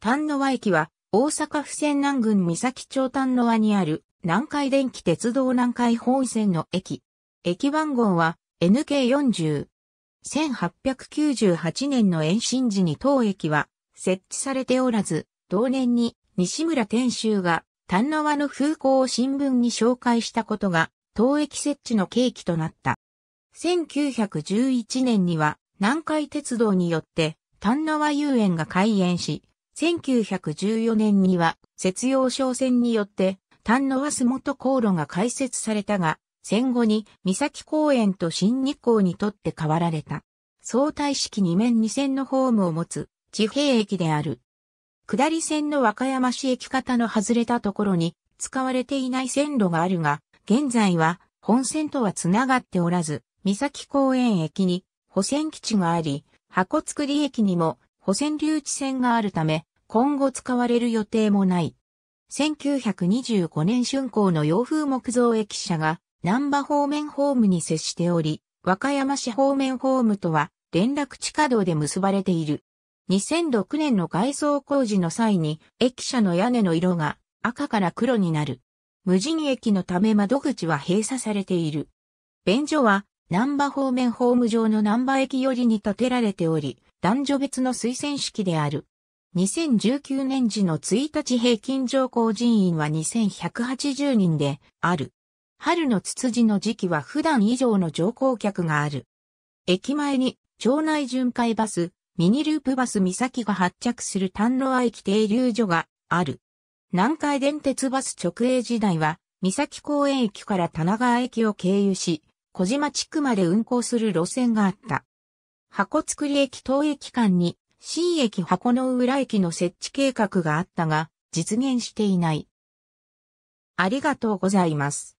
丹野輪駅は、大阪府仙南郡三崎町丹野輪にある、南海電気鉄道南海本線の駅。駅番号は、NK40。1898年の延伸時に当駅は、設置されておらず、同年に、西村天州が、丹野輪の風光を新聞に紹介したことが、当駅設置の契機となった。1911年には、南海鉄道によって、丹野輪遊園が開園し、1914年には、雪用商船によって、丹野洲元航路が開設されたが、戦後に三崎公園と新日光にとって変わられた。相対式2面2線のホームを持つ地平駅である。下り線の和歌山市駅方の外れたところに使われていない線路があるが、現在は本線とはつながっておらず、三崎公園駅に補線基地があり、箱造り駅にも補線留置線があるため、今後使われる予定もない。1925年春光の洋風木造駅舎が南波方面ホームに接しており、和歌山市方面ホームとは連絡地下道で結ばれている。2006年の外装工事の際に駅舎の屋根の色が赤から黒になる。無人駅のため窓口は閉鎖されている。便所は南波方面ホーム上の南波駅寄りに建てられており、男女別の推薦式である。2019年時の1日平均乗降人員は2180人である。春のツツジの時期は普段以上の乗降客がある。駅前に町内巡回バス、ミニループバス岬が発着する丹野駅停留所がある。南海電鉄バス直営時代は、岬公園駅から棚川駅を経由し、小島地区まで運行する路線があった。箱造駅東駅間に新駅箱の裏駅の設置計画があったが、実現していない。ありがとうございます。